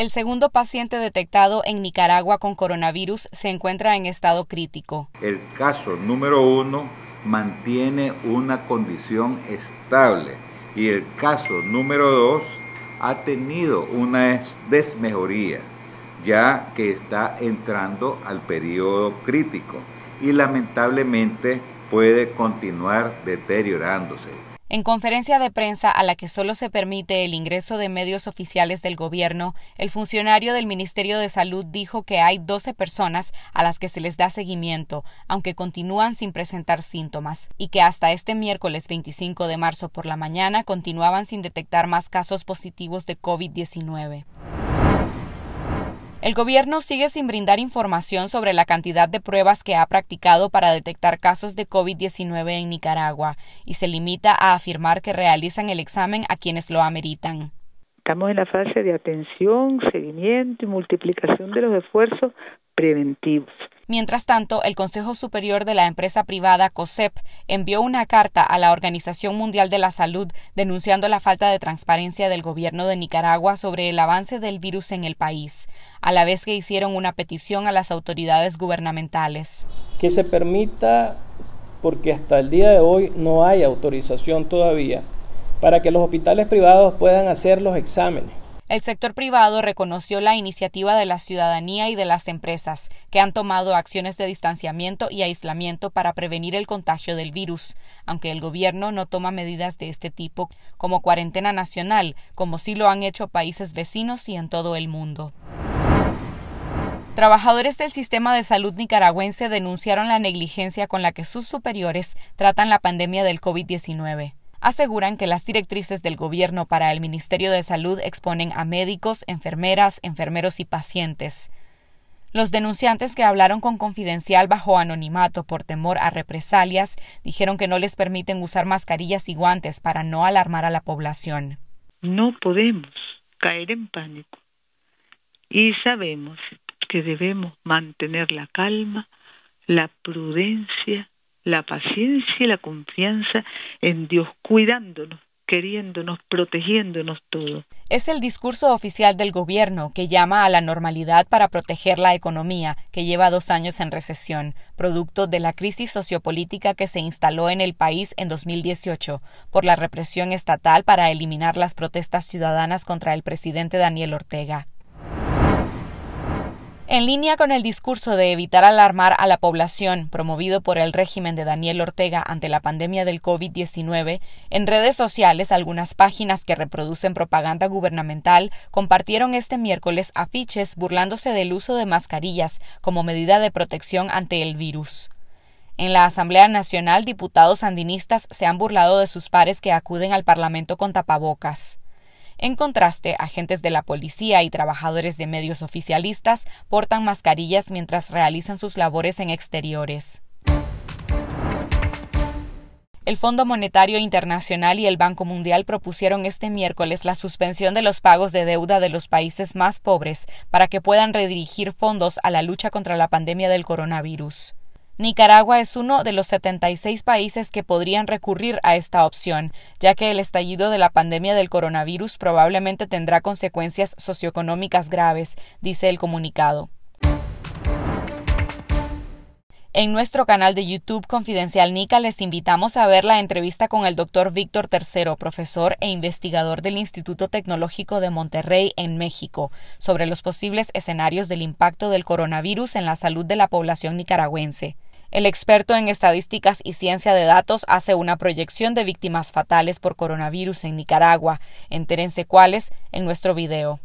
El segundo paciente detectado en Nicaragua con coronavirus se encuentra en estado crítico. El caso número uno mantiene una condición estable y el caso número dos ha tenido una desmejoría ya que está entrando al periodo crítico y lamentablemente puede continuar deteriorándose. En conferencia de prensa a la que solo se permite el ingreso de medios oficiales del gobierno, el funcionario del Ministerio de Salud dijo que hay 12 personas a las que se les da seguimiento, aunque continúan sin presentar síntomas, y que hasta este miércoles 25 de marzo por la mañana continuaban sin detectar más casos positivos de COVID-19. El gobierno sigue sin brindar información sobre la cantidad de pruebas que ha practicado para detectar casos de COVID-19 en Nicaragua y se limita a afirmar que realizan el examen a quienes lo ameritan. Estamos en la fase de atención, seguimiento y multiplicación de los esfuerzos preventivos. Mientras tanto, el Consejo Superior de la empresa privada COSEP envió una carta a la Organización Mundial de la Salud denunciando la falta de transparencia del gobierno de Nicaragua sobre el avance del virus en el país, a la vez que hicieron una petición a las autoridades gubernamentales. Que se permita, porque hasta el día de hoy no hay autorización todavía, para que los hospitales privados puedan hacer los exámenes el sector privado reconoció la iniciativa de la ciudadanía y de las empresas, que han tomado acciones de distanciamiento y aislamiento para prevenir el contagio del virus, aunque el gobierno no toma medidas de este tipo como cuarentena nacional, como sí lo han hecho países vecinos y en todo el mundo. Trabajadores del sistema de salud nicaragüense denunciaron la negligencia con la que sus superiores tratan la pandemia del COVID-19 aseguran que las directrices del gobierno para el Ministerio de Salud exponen a médicos, enfermeras, enfermeros y pacientes. Los denunciantes que hablaron con Confidencial bajo anonimato por temor a represalias dijeron que no les permiten usar mascarillas y guantes para no alarmar a la población. No podemos caer en pánico y sabemos que debemos mantener la calma, la prudencia la paciencia y la confianza en Dios, cuidándonos, queriéndonos, protegiéndonos todo. Es el discurso oficial del gobierno que llama a la normalidad para proteger la economía, que lleva dos años en recesión, producto de la crisis sociopolítica que se instaló en el país en 2018 por la represión estatal para eliminar las protestas ciudadanas contra el presidente Daniel Ortega. En línea con el discurso de evitar alarmar a la población promovido por el régimen de Daniel Ortega ante la pandemia del COVID-19, en redes sociales algunas páginas que reproducen propaganda gubernamental compartieron este miércoles afiches burlándose del uso de mascarillas como medida de protección ante el virus. En la Asamblea Nacional, diputados sandinistas se han burlado de sus pares que acuden al Parlamento con tapabocas. En contraste, agentes de la policía y trabajadores de medios oficialistas portan mascarillas mientras realizan sus labores en exteriores. El Fondo Monetario Internacional y el Banco Mundial propusieron este miércoles la suspensión de los pagos de deuda de los países más pobres para que puedan redirigir fondos a la lucha contra la pandemia del coronavirus. Nicaragua es uno de los 76 países que podrían recurrir a esta opción, ya que el estallido de la pandemia del coronavirus probablemente tendrá consecuencias socioeconómicas graves, dice el comunicado. En nuestro canal de YouTube Confidencial Nica les invitamos a ver la entrevista con el doctor Víctor Tercero, profesor e investigador del Instituto Tecnológico de Monterrey en México, sobre los posibles escenarios del impacto del coronavirus en la salud de la población nicaragüense. El experto en estadísticas y ciencia de datos hace una proyección de víctimas fatales por coronavirus en Nicaragua. Entérense cuáles en nuestro video.